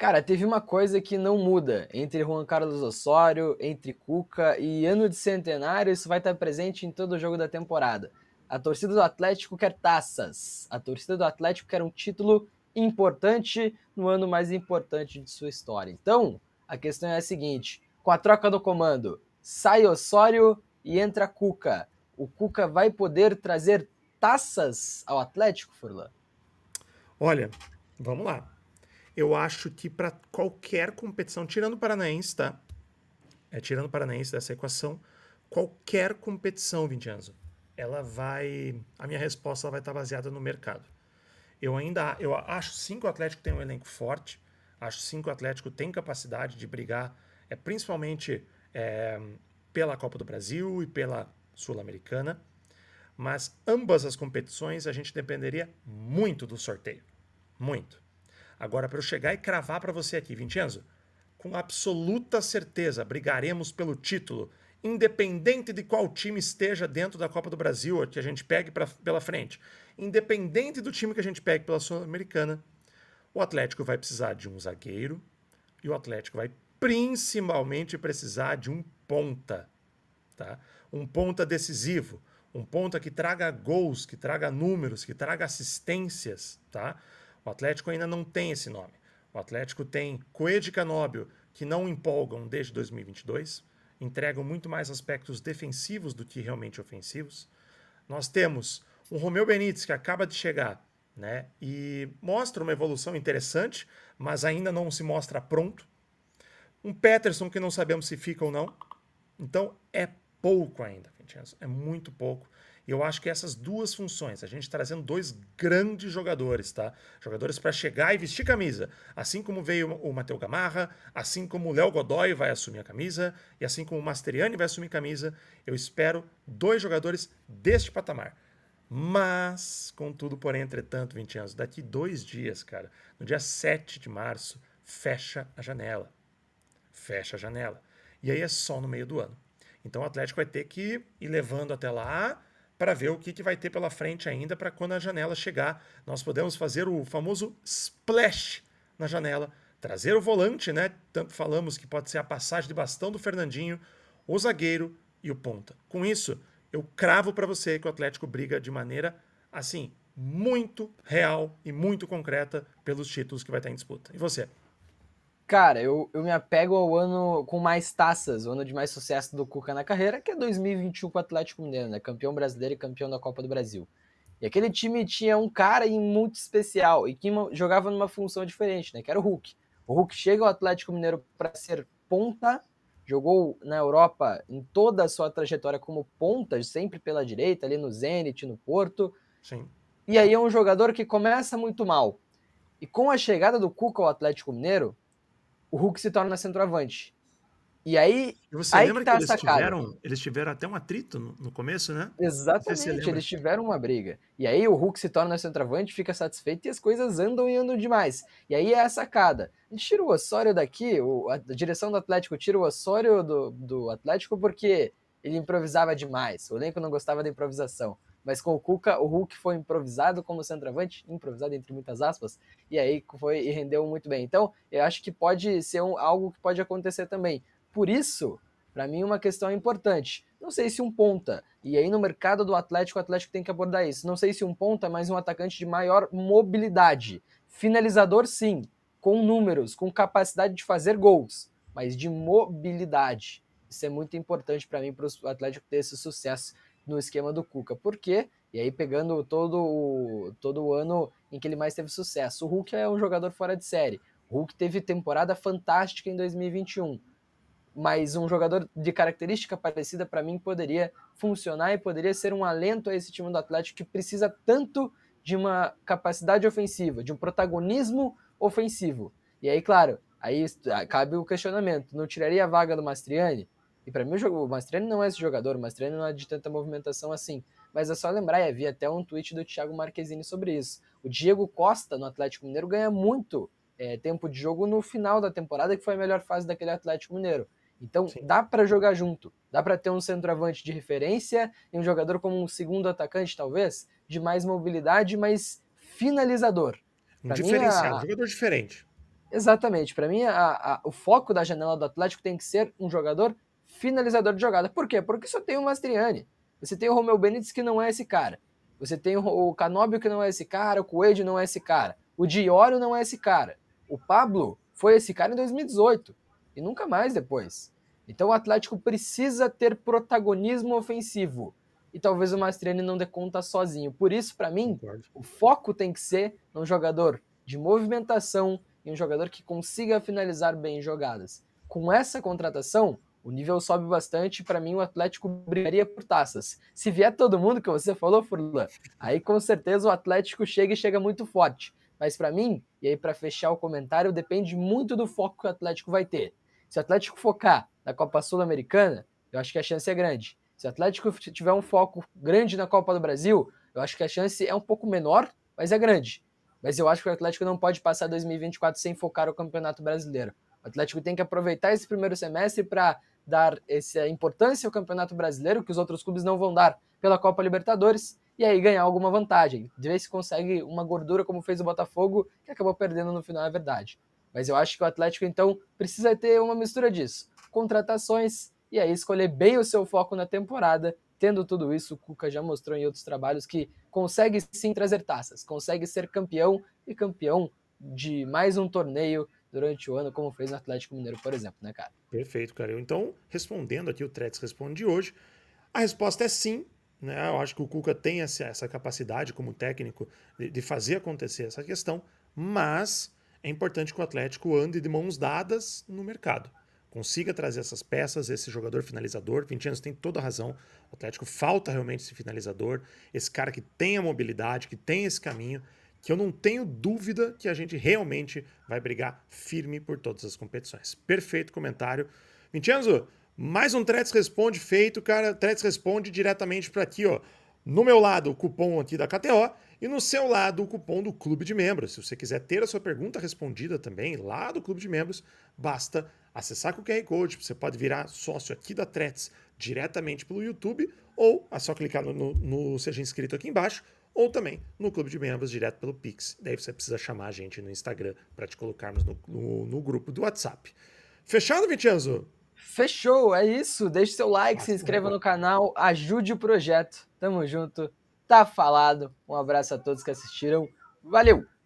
Cara, teve uma coisa que não muda entre Juan Carlos Osório, entre Cuca e ano de centenário, isso vai estar presente em todo o jogo da temporada. A torcida do Atlético quer taças. A torcida do Atlético quer um título importante no ano mais importante de sua história. Então, a questão é a seguinte: com a troca do comando, sai Osório e entra Cuca. O Cuca vai poder trazer taças ao Atlético, Furlan? Olha, vamos lá eu acho que para qualquer competição, tirando o Paranaense, tá? É, tirando o Paranaense dessa equação, qualquer competição, Vincenzo, ela vai. A minha resposta vai estar tá baseada no mercado. Eu ainda eu acho sim que o Atlético tem um elenco forte, acho sim que o Atlético tem capacidade de brigar, é principalmente é, pela Copa do Brasil e pela Sul-Americana, mas ambas as competições a gente dependeria muito do sorteio. Muito. Agora, para eu chegar e cravar para você aqui, Vincenzo, com absoluta certeza, brigaremos pelo título, independente de qual time esteja dentro da Copa do Brasil, que a gente pegue pra, pela frente, independente do time que a gente pegue pela Sul-Americana, o Atlético vai precisar de um zagueiro e o Atlético vai principalmente precisar de um ponta, tá? Um ponta decisivo, um ponta que traga gols, que traga números, que traga assistências, tá? O Atlético ainda não tem esse nome. O Atlético tem Coed e Canóbio, que não empolgam desde 2022, entregam muito mais aspectos defensivos do que realmente ofensivos. Nós temos o Romeu Benítez, que acaba de chegar, né, e mostra uma evolução interessante, mas ainda não se mostra pronto. Um Peterson que não sabemos se fica ou não. Então é pouco ainda, Vincenzo, é muito pouco. Eu acho que essas duas funções, a gente tá trazendo dois grandes jogadores, tá? Jogadores para chegar e vestir camisa, assim como veio o Matheus Gamarra, assim como o Léo Godoy vai assumir a camisa e assim como o Masteriani vai assumir camisa, eu espero dois jogadores deste patamar. Mas, contudo, porém, entretanto, 20 anos, daqui dois dias, cara, no dia 7 de março, fecha a janela. Fecha a janela. E aí é só no meio do ano. Então o Atlético vai ter que ir levando até lá para ver o que, que vai ter pela frente ainda, para quando a janela chegar, nós podemos fazer o famoso splash na janela, trazer o volante, né? Tanto falamos que pode ser a passagem de bastão do Fernandinho, o zagueiro e o ponta. Com isso, eu cravo para você que o Atlético briga de maneira assim, muito real e muito concreta pelos títulos que vai estar em disputa. E você? Cara, eu, eu me apego ao ano com mais taças, o ano de mais sucesso do Cuca na carreira, que é 2021 com o Atlético Mineiro, né? Campeão brasileiro e campeão da Copa do Brasil. E aquele time tinha um cara muito especial e que jogava numa função diferente, né? Que era o Hulk. O Hulk chega ao Atlético Mineiro para ser ponta, jogou na Europa em toda a sua trajetória como ponta, sempre pela direita, ali no Zenit, no Porto. Sim. E aí é um jogador que começa muito mal. E com a chegada do Cuca ao Atlético Mineiro, o Hulk se torna centroavante. E aí. E você aí lembra que, tá que eles, tiveram, eles tiveram até um atrito no, no começo, né? Exatamente, se eles tiveram uma briga. E aí o Hulk se torna centroavante, fica satisfeito e as coisas andam e andam demais. E aí é a sacada. A gente tira o Osório daqui, o, a, direção do Atlético tira o Osório do, do Atlético porque ele improvisava demais. O elenco não gostava da improvisação. Mas com o Cuca, o Hulk foi improvisado como centroavante, improvisado entre muitas aspas, e aí foi e rendeu muito bem. Então, eu acho que pode ser um, algo que pode acontecer também. Por isso, para mim, uma questão importante. Não sei se um ponta, e aí no mercado do Atlético, o Atlético tem que abordar isso. Não sei se um ponta, mas um atacante de maior mobilidade. Finalizador, sim, com números, com capacidade de fazer gols, mas de mobilidade. Isso é muito importante para mim, para o Atlético ter esse sucesso no esquema do Cuca. Por quê? E aí pegando todo o, todo o ano em que ele mais teve sucesso. O Hulk é um jogador fora de série. O Hulk teve temporada fantástica em 2021. Mas um jogador de característica parecida para mim poderia funcionar e poderia ser um alento a esse time do Atlético que precisa tanto de uma capacidade ofensiva, de um protagonismo ofensivo. E aí, claro, aí cabe o questionamento. Não tiraria a vaga do Mastriani? E para mim, o, Mastreno não é esse jogador, o Mastreno não é de tanta movimentação assim. Mas é só lembrar, havia até um tweet do Thiago Marquezine sobre isso. O Diego Costa, no Atlético Mineiro, ganha muito é, tempo de jogo no final da temporada, que foi a melhor fase daquele Atlético Mineiro. Então, Sim. dá para jogar junto. Dá para ter um centroavante de referência e um jogador como um segundo atacante, talvez, de mais mobilidade, mas finalizador. Pra um diferencial, um jogador diferente. Exatamente. Para mim, a, a, o foco da janela do Atlético tem que ser um jogador finalizador de jogada. Por quê? Porque só tem o Mastriani. Você tem o Romeu Benítez que não é esse cara. Você tem o Canóbio que não é esse cara, o Coelho não é esse cara, o Diório não é esse cara. O Pablo foi esse cara em 2018 e nunca mais depois. Então o Atlético precisa ter protagonismo ofensivo. E talvez o Mastriani não dê conta sozinho. Por isso, para mim, o foco tem que ser num jogador de movimentação e um jogador que consiga finalizar bem jogadas. Com essa contratação, o nível sobe bastante. Para mim, o Atlético brigaria por taças. Se vier todo mundo, que você falou, Furlan, aí com certeza o Atlético chega e chega muito forte. Mas para mim, e aí para fechar o comentário, depende muito do foco que o Atlético vai ter. Se o Atlético focar na Copa Sul-Americana, eu acho que a chance é grande. Se o Atlético tiver um foco grande na Copa do Brasil, eu acho que a chance é um pouco menor, mas é grande. Mas eu acho que o Atlético não pode passar 2024 sem focar o Campeonato Brasileiro. O Atlético tem que aproveitar esse primeiro semestre para dar essa importância ao Campeonato Brasileiro que os outros clubes não vão dar pela Copa Libertadores e aí ganhar alguma vantagem. De ver se consegue uma gordura como fez o Botafogo, que acabou perdendo no final, é verdade. Mas eu acho que o Atlético então precisa ter uma mistura disso, contratações e aí escolher bem o seu foco na temporada. Tendo tudo isso, o Cuca já mostrou em outros trabalhos que consegue sim trazer taças, consegue ser campeão e campeão de mais um torneio durante o ano, como fez no Atlético Mineiro, por exemplo, né, cara? Perfeito, cara. Então, respondendo aqui o Tretz Responde de hoje, a resposta é sim. Né? Eu acho que o Cuca tem essa, essa capacidade como técnico de, de fazer acontecer essa questão, mas é importante que o Atlético ande de mãos dadas no mercado consiga trazer essas peças, esse jogador finalizador. 20 anos tem toda a razão. O Atlético falta realmente esse finalizador, esse cara que tem a mobilidade, que tem esse caminho que eu não tenho dúvida que a gente realmente vai brigar firme por todas as competições. Perfeito comentário. Vincenzo, mais um Threads Responde feito, cara. Threads Responde diretamente para aqui, ó. No meu lado, o cupom aqui da KTO e no seu lado, o cupom do Clube de Membros. Se você quiser ter a sua pergunta respondida também lá do Clube de Membros, basta acessar com o QR Code. Você pode virar sócio aqui da Threads diretamente pelo YouTube ou é só clicar no, no, no Seja é Inscrito aqui embaixo ou também no clube de membros direto pelo Pix. Daí você precisa chamar a gente no Instagram para te colocarmos no, no, no, grupo do WhatsApp. Fechado, Vincenzo? Fechou, é isso. Deixe seu like, Nossa, ah, se inscreva no canal, ajude o projeto. Tamo junto. Tá falado. Um abraço a todos que assistiram. Valeu!